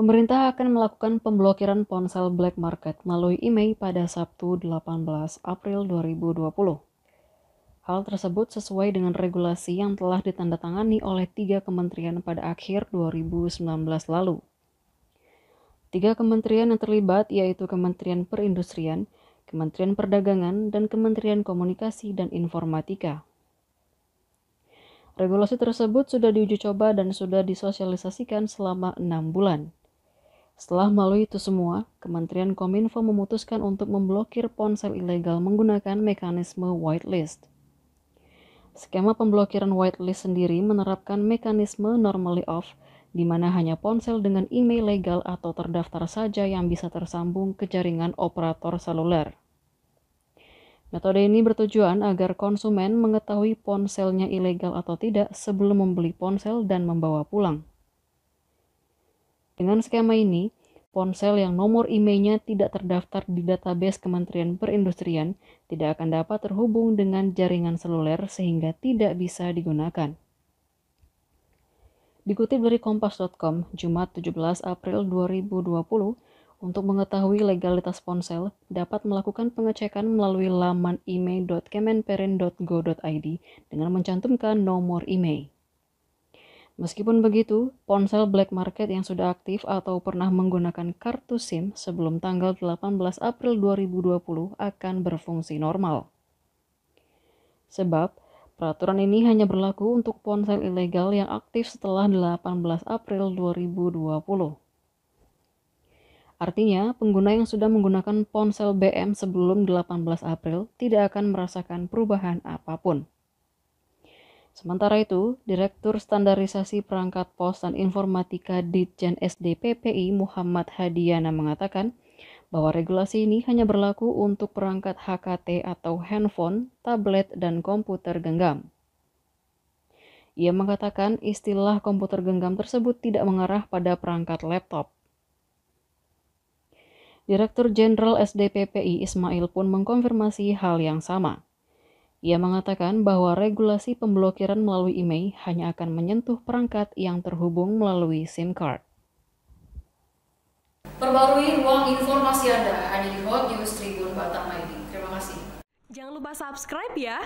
Pemerintah akan melakukan pemblokiran ponsel black market melalui IMEI pada Sabtu 18 April 2020. Hal tersebut sesuai dengan regulasi yang telah ditandatangani oleh tiga kementerian pada akhir 2019 lalu. Tiga kementerian yang terlibat yaitu Kementerian Perindustrian, Kementerian Perdagangan, dan Kementerian Komunikasi dan Informatika. Regulasi tersebut sudah diuji coba dan sudah disosialisasikan selama enam bulan. Setelah melalui itu semua, Kementerian Kominfo memutuskan untuk memblokir ponsel ilegal menggunakan mekanisme whitelist. Skema pemblokiran whitelist sendiri menerapkan mekanisme normally off, di mana hanya ponsel dengan email legal atau terdaftar saja yang bisa tersambung ke jaringan operator seluler. Metode ini bertujuan agar konsumen mengetahui ponselnya ilegal atau tidak sebelum membeli ponsel dan membawa pulang. Dengan skema ini, ponsel yang nomor IMEI-nya tidak terdaftar di database Kementerian Perindustrian tidak akan dapat terhubung dengan jaringan seluler sehingga tidak bisa digunakan. Dikutip dari kompas.com, Jumat 17 April 2020, untuk mengetahui legalitas ponsel, dapat melakukan pengecekan melalui laman email.kemenperin.go.id dengan mencantumkan nomor IMEI. Meskipun begitu, ponsel black market yang sudah aktif atau pernah menggunakan kartu SIM sebelum tanggal 18 April 2020 akan berfungsi normal. Sebab, peraturan ini hanya berlaku untuk ponsel ilegal yang aktif setelah 18 April 2020. Artinya, pengguna yang sudah menggunakan ponsel BM sebelum 18 April tidak akan merasakan perubahan apapun. Sementara itu, Direktur Standarisasi Perangkat Pos dan Informatika Ditjen SDPPI Muhammad Hadiana mengatakan bahwa regulasi ini hanya berlaku untuk perangkat HKT atau handphone, tablet, dan komputer genggam. Ia mengatakan istilah komputer genggam tersebut tidak mengarah pada perangkat laptop. Direktur Jenderal SDPPI Ismail pun mengkonfirmasi hal yang sama. Ia mengatakan bahwa regulasi pemblokiran melalui IMEI hanya akan menyentuh perangkat yang terhubung melalui SIM card. Perbarui ruang informasi Anda hanya di Hot News Tribun Batam ID. Terima kasih. Jangan lupa subscribe ya.